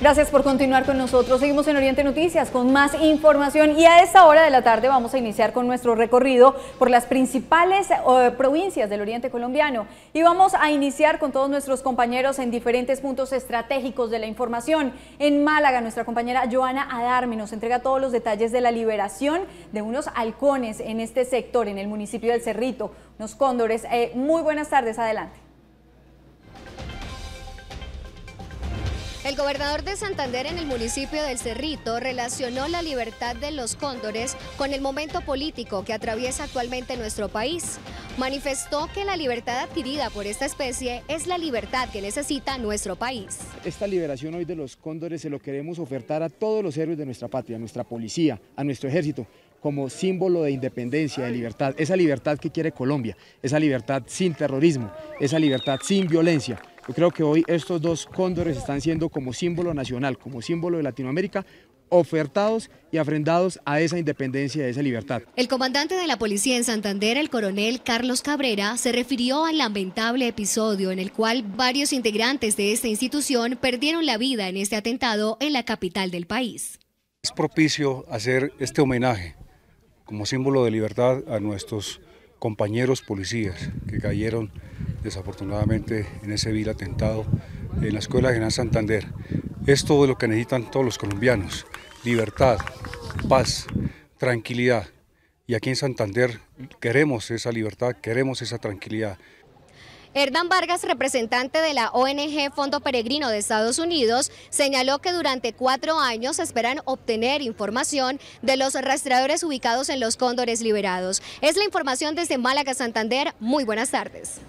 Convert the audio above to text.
Gracias por continuar con nosotros. Seguimos en Oriente Noticias con más información y a esta hora de la tarde vamos a iniciar con nuestro recorrido por las principales eh, provincias del Oriente colombiano y vamos a iniciar con todos nuestros compañeros en diferentes puntos estratégicos de la información. En Málaga, nuestra compañera Joana Adarme nos entrega todos los detalles de la liberación de unos halcones en este sector, en el municipio del Cerrito, unos cóndores. Eh, muy buenas tardes, adelante. El gobernador de Santander en el municipio del Cerrito relacionó la libertad de los cóndores con el momento político que atraviesa actualmente nuestro país. Manifestó que la libertad adquirida por esta especie es la libertad que necesita nuestro país. Esta liberación hoy de los cóndores se lo queremos ofertar a todos los héroes de nuestra patria, a nuestra policía, a nuestro ejército, como símbolo de independencia, de libertad, esa libertad que quiere Colombia, esa libertad sin terrorismo, esa libertad sin violencia. Yo creo que hoy estos dos cóndores están siendo como símbolo nacional, como símbolo de Latinoamérica, ofertados y afrendados a esa independencia, a esa libertad. El comandante de la policía en Santander, el coronel Carlos Cabrera, se refirió al lamentable episodio en el cual varios integrantes de esta institución perdieron la vida en este atentado en la capital del país. Es propicio hacer este homenaje como símbolo de libertad a nuestros compañeros policías que cayeron desafortunadamente en ese vil atentado en la Escuela General Santander. Es todo lo que necesitan todos los colombianos, libertad, paz, tranquilidad. Y aquí en Santander queremos esa libertad, queremos esa tranquilidad. Hernán Vargas, representante de la ONG Fondo Peregrino de Estados Unidos, señaló que durante cuatro años esperan obtener información de los rastreadores ubicados en los cóndores liberados. Es la información desde Málaga, Santander. Muy buenas tardes.